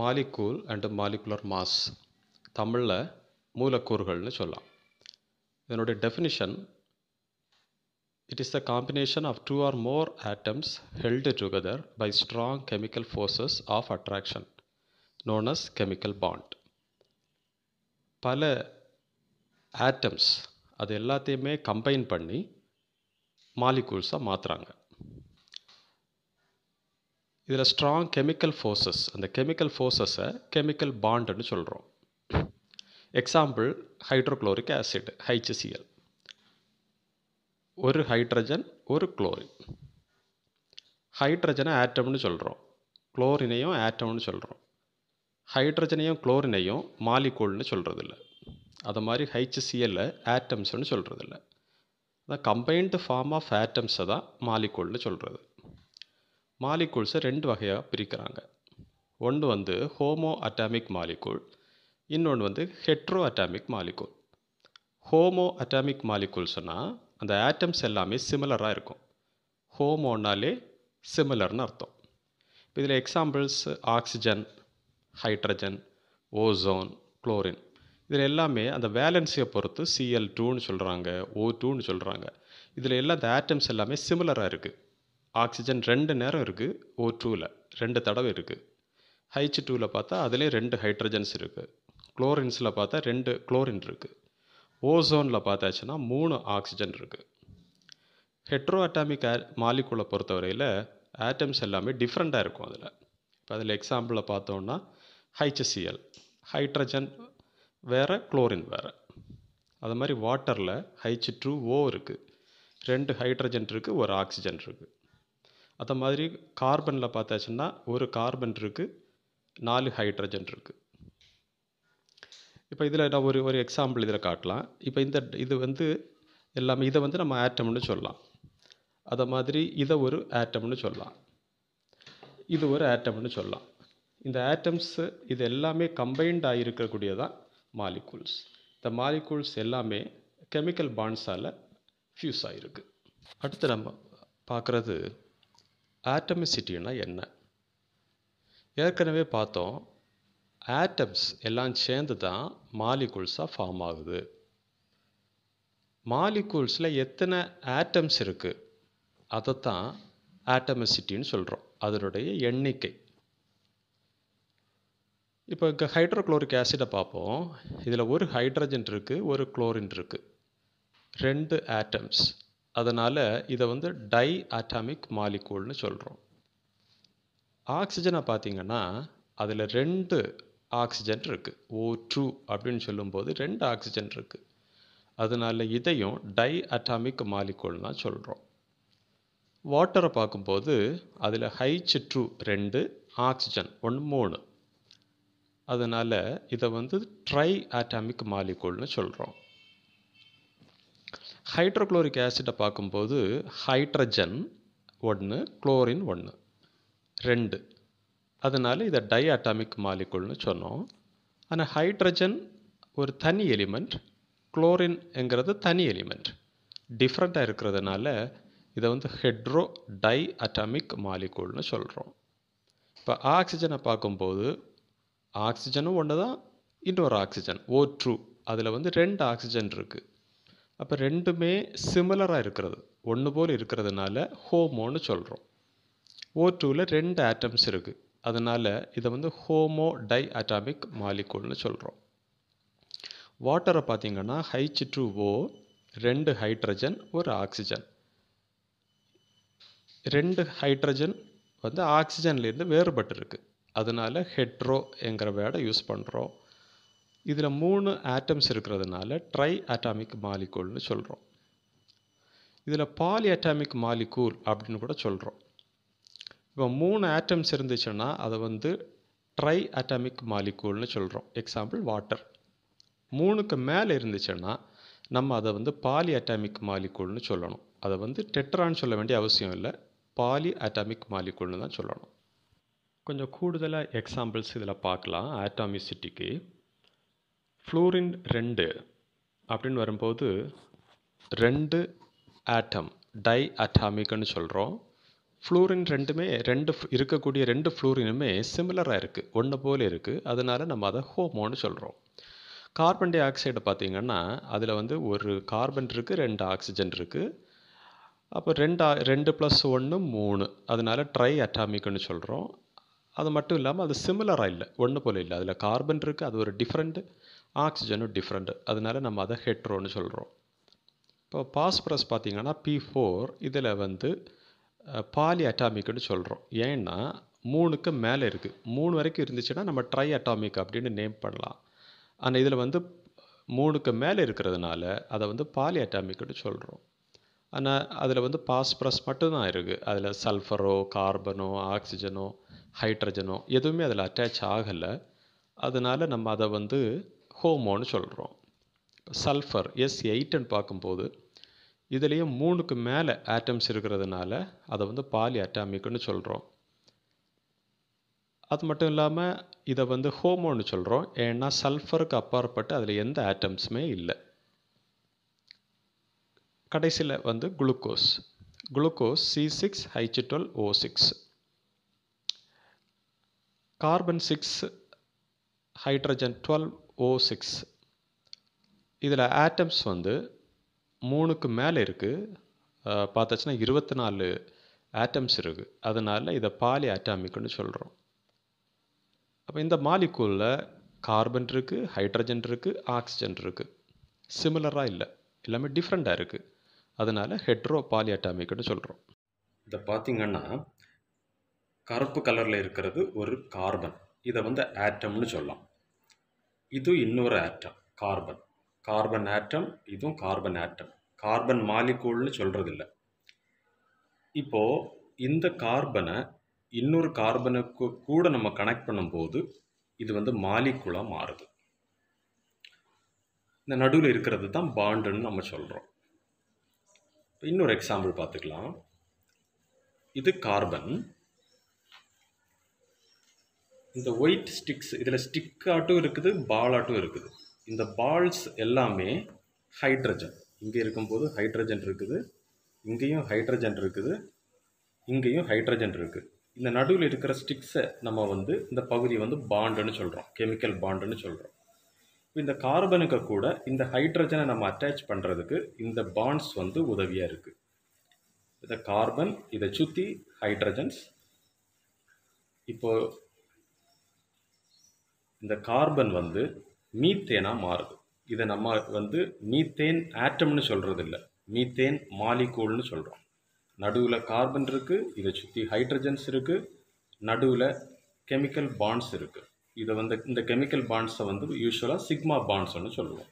molecule and molecular mass தமிழில் மூலக்கூறுகள்னு சொல்லலாம் இதனுடைய definition it is the combination of two or more atoms held together by strong chemical forces of attraction known as chemical bond பல atoms அது எல்லாத்தையுமே combine பண்ணி மாலிகூல்ஸாக மாற்றுறாங்க இதில் ஸ்ட்ராங் கெமிக்கல் ஃபோர்ஸஸ் அந்த கெமிக்கல் ஃபோர்ஸஸை கெமிக்கல் பாண்டுன்னு சொல்கிறோம் எக்ஸாம்பிள் ஹைட்ரோக்ளோரிக் ஆசிட் ஹைச்சிசிஎல் ஒரு ஹைட்ரஜன் ஒரு குளோரின் ஹைட்ரஜனை ஆட்டம்னு சொல்கிறோம் குளோரினையும் ஆட்டம்னு சொல்கிறோம் ஹைட்ரஜனையும் குளோரினையும் மாலிகோல்னு சொல்கிறதில்ல அது மாதிரி ஹைச்சிசிஎல்ல ஆட்டம்ஸ்னு சொல்கிறதில்ல அதான் கம்பைன்டு ஃபார்ம் ஆஃப் ஆட்டம்ஸை தான் மாலிகோல்னு சொல்கிறது மாலிகூல்ஸை ரெண்டு வகையாக பிரிக்கிறாங்க ஒன்று வந்து ஹோமோ அட்டாமிக் மாலிகூல் இன்னொன்று வந்து hetero atomic molecule homo atomic molecule சொன்னால் அந்த ஆட்டம்ஸ் எல்லாமே சிமிலராக இருக்கும் ஹோமோனாலே சிமிலர்னு அர்த்தம் இதில் examples oxygen hydrogen ozone chlorine இதில் எல்லாமே அந்த வேலன்ஸியை பொறுத்து சிஎல் டூன்னு சொல்கிறாங்க ஓ டூன்னு சொல்கிறாங்க இதில் எல்லாம் அந்த ஆட்டம்ஸ் எல்லாமே சிமிலராக இருக்குது ஆக்சிஜன் ரெண்டு நேரம் இருக்குது ஓ டூவில் ரெண்டு தடவை இருக்குது ஹைச் டூவில் பார்த்தா அதிலே ரெண்டு ஹைட்ரஜன்ஸ் இருக்குது குளோரின்ஸில் பார்த்தா ரெண்டு குளோரின் இருக்குது ஓசோனில் பார்த்தாச்சுன்னா மூணு ஆக்சிஜன் இருக்குது ஹெட்ரோ அட்டாமிக் ஏ மாலிகுலை பொறுத்தவரையில் ஆட்டம்ஸ் எல்லாமே டிஃப்ரெண்ட்டாக இருக்கும் அதில் இப்போ அதில் எக்ஸாம்பிளை பார்த்தோம்னா ஹைச்எஸ்சிஎல் ஹைட்ரஜன் வேறு குளோரின் வேறு அது மாதிரி வாட்டரில் ஹைச் டூ ஓ இருக்குது ரெண்டு ஹைட்ரஜன் இருக்குது ஒரு ஆக்சிஜன் இருக்குது அதை மாதிரி கார்பனில் பார்த்தாச்சுன்னா ஒரு கார்பன் இருக்குது நாலு ஹைட்ரஜன் இருக்குது இப்போ இதில் நான் ஒரு ஒரு எக்ஸாம்பிள் இதில் காட்டலாம் இப்போ இந்த இது வந்து எல்லாமே இதை வந்து நம்ம ஆட்டம்னு சொல்லலாம் அதை மாதிரி இதை ஒரு ஆட்டம்னு சொல்லலாம் இது ஒரு ஆட்டம்னு சொல்லலாம் இந்த ஆட்டம்ஸு இது எல்லாமே கம்பைன்ட் ஆகிருக்கக்கூடியதான் மாலிகூல்ஸ் இந்த மாலிகூல்ஸ் எல்லாமே கெமிக்கல் பாண்ட்ஸால் ஃப்யூஸ் ஆகிருக்கு அடுத்து நம்ம பார்க்குறது ஆட்டமிசிட்டின்னா என்ன ஏற்கனவே பார்த்தோம் ஆட்டம்ஸ் எல்லாம் சேர்ந்து தான் மாலிகூல்ஸாக ஃபார்ம் ஆகுது மாலிகூல்ஸில் எத்தனை ஆட்டம்ஸ் இருக்குது அதைத்தான் ஆட்டமிசிட்டின்னு சொல்கிறோம் அதனுடைய எண்ணிக்கை இப்போ இங்கே ஹைட்ரோக்ளோரிக் ஆசிடை பார்ப்போம் இதில் ஒரு ஹைட்ரஜன் இருக்குது ஒரு குளோரின் இருக்குது ரெண்டு ஆட்டம்ஸ் அதனால் இதை வந்து டை அட்டாமிக் மாலிகூல்னு சொல்கிறோம் ஆக்சிஜனை பார்த்திங்கன்னா அதில் ரெண்டு ஆக்சிஜன் இருக்குது ஓ டூ அப்படின்னு சொல்லும்போது ரெண்டு ஆக்சிஜன் இருக்குது அதனால் இதையும் டை அட்டாமிக் தான் சொல்கிறோம் வாட்டரை பார்க்கும்போது அதில் ஹைச் டூ ரெண்டு ஆக்சிஜன் ஒன்று மூணு அதனால் இதை வந்து ட்ரை ஆட்டாமிக் மாலிகூல்னு சொல்கிறோம் ஹைட்ரோக்ளோரிக் ஆசிட்டை பார்க்கும்போது ஹைட்ரஜன் ஒன்று குளோரின் ஒன்று ரெண்டு அதனால் இதை டை அட்டாமிக் மாலிகுல்னு சொன்னோம் ஆனால் ஹைட்ரஜன் ஒரு தனி எலிமெண்ட் குளோரின்ங்கிறது தனி எலிமெண்ட் டிஃப்ரெண்ட்டாக இருக்கிறதுனால இதை வந்து ஹெட்ரோ டை அட்டாமிக் மாலிக்கூல்னு சொல்கிறோம் இப்போ ஆக்சிஜனை பார்க்கும்போது ஆக்சிஜனும் ஒன்று தான் இன்னொரு ஆக்சிஜன் ஓ ட்ரூ அதில் வந்து ரெண்டு ஆக்சிஜன் இருக்குது அப்போ ரெண்டுமே சிமிலராக இருக்கிறது ஒன்று போல் இருக்கிறதுனால ஹோமோன்னு சொல்கிறோம் ஓ டூவில் ரெண்டு ஆட்டம்ஸ் இருக்குது அதனால் இதை வந்து ஹோமோ டை அட்டாமிக் மாலிகூல்னு சொல்கிறோம் வாட்டரை பார்த்திங்கன்னா ஹைச் டூ ஓ ரெண்டு ஹைட்ரஜன் ஒரு ஆக்சிஜன் ரெண்டு ஹைட்ரஜன் வந்து ஆக்சிஜன்லேருந்து வேறுபட்டு இருக்குது அதனால் ஹெட்ரோ என்கிற வேடை யூஸ் பண்ணுறோம் இதில் மூணு ஆட்டம்ஸ் இருக்கிறதுனால ட்ரை அட்டாமிக் மாலிகூல்னு சொல்கிறோம் இதில் பாலி அட்டாமிக் மாலிகூல் அப்படின்னு கூட சொல்கிறோம் இப்போ மூணு ஆட்டம்ஸ் இருந்துச்சுன்னா அதை வந்து ட்ரை அட்டாமிக் மாலிகூல்னு சொல்கிறோம் எக்ஸாம்பிள் வாட்டர் மூணுக்கு மேலே இருந்துச்சுன்னா நம்ம அதை வந்து பாலி அட்டாமிக் மாலிகூல்னு சொல்லணும் அதை வந்து டெட்ரான்னு சொல்ல வேண்டிய அவசியம் இல்லை பாலி அட்டாமிக் மாலிகூல்னு தான் சொல்லணும் கொஞ்சம் கூடுதலாக எக்ஸாம்பிள்ஸ் இதில் பார்க்கலாம் ஆட்டாமிசிட்டிக்கு ஃப்ளூரின் ரெண்டு அப்படின்னு வரும்போது ரெண்டு ஆட்டம் டை அட்டாமிக்னு சொல்கிறோம் ஃப்ளூரின் ரெண்டுமே ரெண்டு இருக்கக்கூடிய ரெண்டு ஃப்ளூரினுமே சிமிலராக இருக்குது ஒன்று போல இருக்குது அதனால் நம்ம அதை ஹோமோன்னு சொல்கிறோம் கார்பன் டை ஆக்சைடை பார்த்திங்கன்னா அதில் வந்து ஒரு கார்பன் இருக்குது ரெண்டு ஆக்சிஜன் இருக்குது அப்போ ரெண்டு ரெண்டு ப்ளஸ் ஒன்று மூணு அதனால் ட்ரை அட்டாமிக்னு சொல்கிறோம் அது மட்டும் இல்லாமல் அது சிமிலராக இல்லை ஒன்று போல் இல்லை அதில் கார்பன் இருக்குது அது ஒரு டிஃப்ரெண்ட்டு ஆக்சிஜனும் டிஃப்ரெண்ட்டு அதனால் நம்ம அதை ஹெட்ரோன்னு சொல்கிறோம் இப்போ பாஸ்பரஸ் பார்த்திங்கன்னா பி ஃபோர் இதில் வந்து பாலி அட்டாமிக்னு சொல்கிறோம் ஏன்னா மூணுக்கு மேலே இருக்குது மூணு வரைக்கும் இருந்துச்சுன்னா நம்ம ட்ரை அட்டாமிக் அப்படின்னு நேம் பண்ணலாம் ஆனால் இதில் வந்து மூணுக்கு மேலே இருக்கிறதுனால அதை வந்து பாலி அட்டாமிக்னு சொல்கிறோம் ஆனால் அதில் வந்து பாஸ்பரஸ் மட்டும்தான் இருக்குது அதில் சல்ஃபரோ கார்பனோ ஆக்சிஜனோ ஹைட்ரஜனோ எதுவுமே அதில் அட்டாச் ஆகலை அதனால் நம்ம அதை வந்து ஹோமோன்னு சொல்கிறோம் சல்ஃபர் எஸ் எயிட்டுன்னு பார்க்கும்போது இதுலேயும் மூணுக்கு மேலே ஆட்டம்ஸ் இருக்கிறதுனால அதை வந்து பாலி அட்டாமிக்னு சொல்கிறோம் அது மட்டும் இல்லாமல் இதை வந்து ஹோமோன்னு சொல்கிறோம் ஏன்னா சல்ஃபருக்கு அப்பாற்பட்டு அதில் எந்த ஆட்டம்ஸுமே இல்லை கடைசியில் வந்து glucose glucose C six H twelve O six carbon six hydrogen twelve O six இதில் ஆட்டம்ஸ் வந்து மூணுக்கு மேலே இருக்குது பார்த்தாச்சுன்னா இருபத்தி நாலு ஆட்டம்ஸ் இருக்குது அதனால் இதை பாலி ஆட்டாமிக்குன்னு சொல்கிறோம் அப்போ இந்த மாலிக்கூலில் கார்பன் இருக்குது ஹைட்ரஜன் இருக்குது ஆக்சிஜன் இருக்குது சிமிலராக இல்லை எல்லாமே டிஃப்ரெண்ட்டாக இருக்குது அதனால் ஹெட்ரோ பாலி அட்டாமிக்குன்னு சொல்கிறோம் இதை பார்த்தீங்கன்னா கருப்பு கலரில் இருக்கிறது ஒரு கார்பன் இதை வந்து ஆட்டம்னு சொல்லலாம் இது இன்னொரு ஆட்டம் கார்பன் கார்பன் ஆட்டம் இதுவும் கார்பன் ஆட்டம் கார்பன் மாலிகூல்னு சொல்கிறதில்ல இப்போது இந்த கார்பனை இன்னொரு கார்பனுக்கு கூட நம்ம கனெக்ட் பண்ணும்போது இது வந்து மாலிகூலாக மாறுது இந்த நடுவில் இருக்கிறது தான் பாண்டுன்னு நம்ம சொல்கிறோம் இன்னொரு எக்ஸாம்பிள் பார்த்துக்கலாம் இது கார்பன் இந்த ஒயிட் ஸ்டிக்ஸ் இதில் ஸ்டிக் ஆட்டும் இருக்குது பால் ஆட்டும் இருக்குது இந்த பால்ஸ் எல்லாமே ஹைட்ரஜன் இங்கே இருக்கும்போது ஹைட்ரஜன் இருக்குது இங்கேயும் ஹைட்ரஜன் இருக்குது இங்கேயும் ஹைட்ரஜன் இருக்குது இந்த நடுவில் இருக்கிற ஸ்டிக்ஸை நம்ம வந்து இந்த பகுதி வந்து பாண்டுன்னு சொல்கிறோம் கெமிக்கல் பாண்டுன்னு சொல்கிறோம் இந்த கார்பனுக்கு கூட இந்த ஹைட்ரஜனை நம்ம அட்டாச் பண்ணுறதுக்கு இந்த பாண்ட்ஸ் வந்து உதவியாக இருக்குது இந்த கார்பன் இதை சுற்றி ஹைட்ரஜன்ஸ் இப்போது இந்த கார்பன் வந்து மீத்தேனாக மாறுது இதை நம்ம வந்து மீத்தேன் ஆட்டம்னு சொல்கிறது இல்லை மீத்தேன் மாலிகூல்னு சொல்கிறோம் நடுவில் கார்பன் இருக்குது இதை சுற்றி ஹைட்ரஜன்ஸ் இருக்குது நடுவில் கெமிக்கல் பாண்ட்ஸ் இருக்குது இதை வந்து இந்த கெமிக்கல் பாண்ட்ஸை வந்து யூஸ்வலாக சிக்மா பாண்ட்ஸ்னு சொல்லுவோம்